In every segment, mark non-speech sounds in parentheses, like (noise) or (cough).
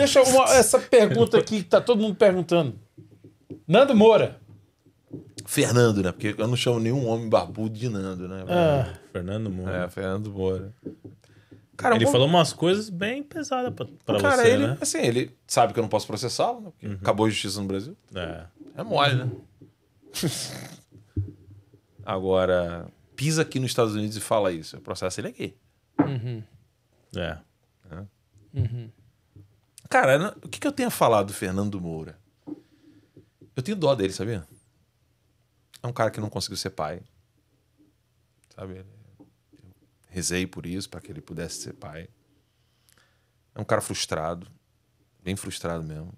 Deixa uma, essa pergunta aqui que tá todo mundo perguntando. Nando Moura. Fernando, né? Porque eu não chamo nenhum homem barbudo de Nando, né? Ah. Fernando Moura. É, Fernando Moura. Cara, ele bom... falou umas coisas bem pesadas pra, pra cara, você, ele, né? Assim, ele sabe que eu não posso processá-lo, né? uhum. acabou a justiça no Brasil. É. É mole, né? (laughs) Agora, pisa aqui nos Estados Unidos e fala isso. O processo ele é aqui. Uhum. É. é. Uhum. Cara, o que, que eu tenho a falar do Fernando Moura? Eu tenho dó dele, sabia? É um cara que não conseguiu ser pai. Sabe? Eu rezei por isso, para que ele pudesse ser pai. É um cara frustrado. Bem frustrado mesmo.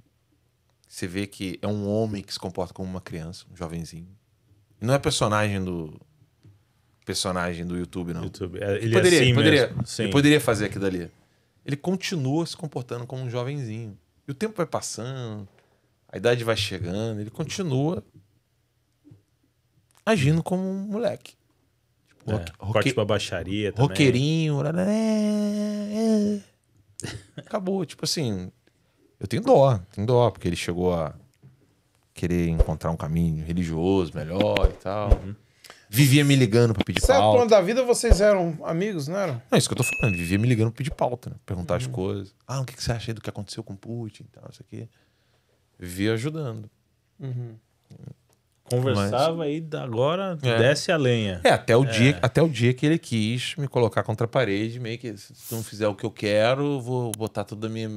Você vê que é um homem que se comporta como uma criança, um jovenzinho. E não é personagem do. Personagem do YouTube, não. YouTube. É, ele é poderia, é assim poderia, ele poderia fazer aquilo ali ele continua se comportando como um jovenzinho. E o tempo vai passando, a idade vai chegando, ele continua agindo como um moleque. Tipo, é, rock, corte pra baixaria também. Roqueirinho. É, é. Acabou. tipo assim, eu tenho dó, tenho dó, porque ele chegou a querer encontrar um caminho religioso melhor e tal. Uhum. Vivia me ligando pra pedir certo, é pauta. Certo, quando da vida vocês eram amigos, não eram? Não, isso que eu tô falando. Vivia me ligando pra pedir pauta, né? Perguntar uhum. as coisas. Ah, o que, que você acha aí do que aconteceu com Putin e tal, isso aqui. Vivia ajudando. Uhum. Conversava Mas... e agora é. desce a lenha. É, até o, é. Dia, até o dia que ele quis me colocar contra a parede, meio que se tu não fizer o que eu quero, vou botar toda minha,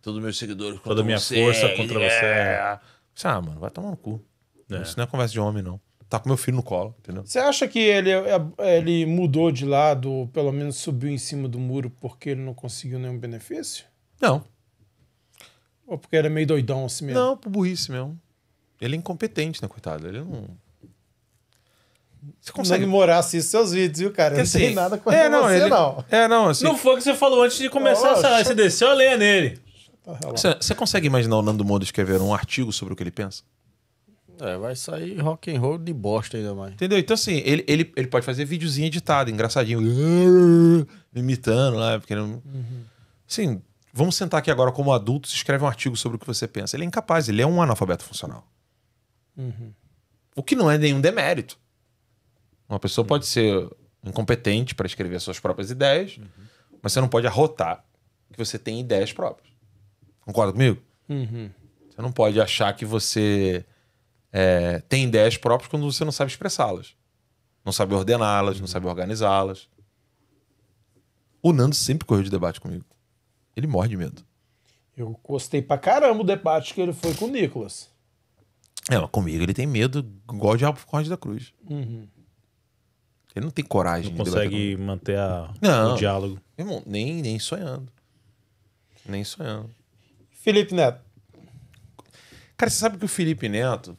todos os meus seguidores contra Toda a minha você, força contra é. você. Ah, mano, vai tomar no cu. É. Isso não é conversa de homem, não tá com meu filho no colo, entendeu? Você acha que ele, é, é, ele mudou de lado, ou pelo menos subiu em cima do muro porque ele não conseguiu nenhum benefício? Não. Ou porque era é meio doidão assim mesmo? Não, por burrice mesmo. Ele é incompetente, né, coitado? Ele não. Você consegue. Não morar assiste seus vídeos, viu, cara? Eu assim, não tem nada com é, não, você, ele... não. É, não, assim. Não foi o que você falou antes de começar, oh, sei você desceu a lenha nele. Tá, tá, tá, você, você consegue imaginar o Nando Moura escrever um artigo sobre o que ele pensa? É, vai sair rock and roll de bosta ainda mais. Entendeu? Então, assim, ele, ele, ele pode fazer videozinho editado, engraçadinho, imitando lá, né? porque não. Uhum. Assim, vamos sentar aqui agora como adultos, escreve um artigo sobre o que você pensa. Ele é incapaz, ele é um analfabeto funcional. Uhum. O que não é nenhum demérito. Uma pessoa uhum. pode ser incompetente para escrever suas próprias ideias, uhum. mas você não pode arrotar que você tem ideias próprias. Concorda comigo? Uhum. Você não pode achar que você é, tem ideias próprias quando você não sabe expressá-las. Não sabe ordená-las, não sabe organizá-las. O Nando sempre correu de debate comigo. Ele morre de medo. Eu gostei pra caramba o debate que ele foi com o Nicolas. É, mas comigo ele tem medo igual de diabo da cruz. Uhum. Ele não tem coragem. Não de consegue manter a, não, o diálogo. Irmão, nem, nem sonhando. Nem sonhando. Felipe Neto. Cara, você sabe que o Felipe Neto,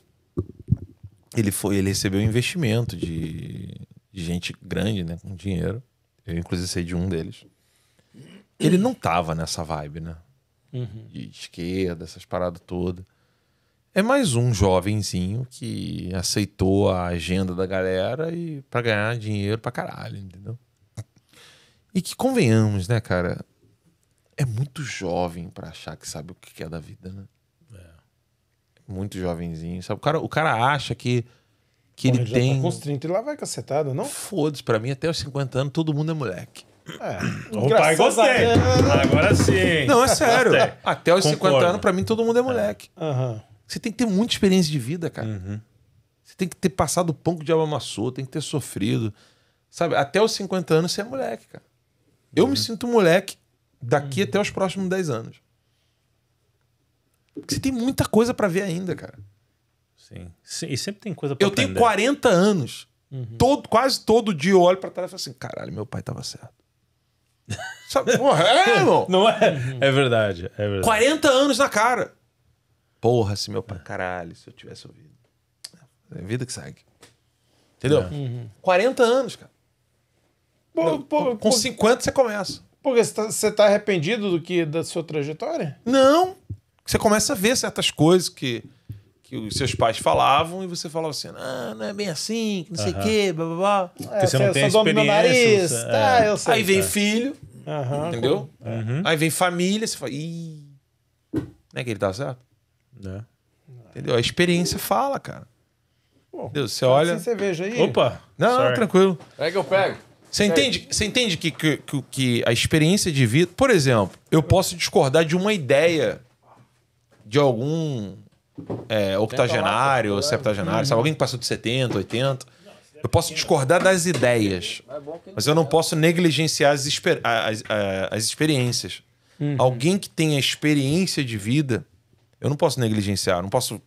ele foi, ele recebeu investimento de, de gente grande, né, com dinheiro. Eu inclusive sei de um deles. Ele não tava nessa vibe, né? Uhum. De esquerda, essas paradas todas. É mais um jovenzinho que aceitou a agenda da galera e para ganhar dinheiro pra caralho, entendeu? E que convenhamos, né, cara? É muito jovem para achar que sabe o que é da vida, né? Muito jovenzinho, sabe? O cara, o cara acha que, que Bom, ele, ele tá tem. Tá com os 30 e lá vai cacetada, não? Foda-se, pra mim até os 50 anos todo mundo é moleque. É. Opa, gostei. Agora sim. Não, é sério. Até, até os Concordo. 50 anos, pra mim, todo mundo é moleque. Uhum. Você tem que ter muita experiência de vida, cara. Uhum. Você tem que ter passado o pão de o diabo tem que ter sofrido. Sabe, até os 50 anos você é moleque, cara. Eu uhum. me sinto moleque daqui até os próximos 10 anos. Você tem muita coisa para ver ainda, cara. Sim. Sim. E sempre tem coisa pra Eu aprender. tenho 40 anos. Uhum. Todo, quase todo dia eu olho pra trás e falo assim: caralho, meu pai tava certo. (laughs) Sabe? Porra, é, (laughs) irmão. Não é? É verdade, é verdade. 40 anos na cara. Porra, se meu pai. É. Caralho, se eu tivesse ouvido. É vida que segue. Entendeu? É. Uhum. 40 anos, cara. Pô, Não, pô, com pô, 50 você começa. Porque você tá, tá arrependido do que da sua trajetória? Não. Você começa a ver certas coisas que, que os seus pais falavam e você falava assim: ah, não é bem assim, não sei o uh quê, blá blá blá. Porque é, você não é, tem experiência. Nariz, você... tá, sei, Aí vem tá. filho, entendeu? Uhum. Aí vem família, você fala: ih, não é que ele tá certo? Né? Entendeu? A experiência fala, cara. Deus, você olha. você veja aí. Opa! Não, tranquilo tranquilo. que eu pego. Você entende, você entende que, que, que, a experiência de vida. Por exemplo, eu posso discordar de uma ideia de algum é, octogenário, lá, septagenário, sabe? Né? Alguém que passou de 70, 80. Eu posso discordar das ideias, mas eu não posso negligenciar as, exper as, as, as experiências. Uhum. Alguém que tenha experiência de vida, eu não posso negligenciar, não posso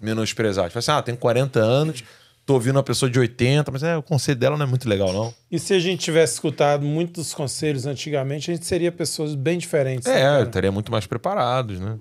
menosprezar. Tipo assim, ah, tenho 40 anos, tô ouvindo uma pessoa de 80, mas é, o conselho dela não é muito legal, não. E se a gente tivesse escutado muitos conselhos antigamente, a gente seria pessoas bem diferentes. É, né, estaria muito mais preparados, né?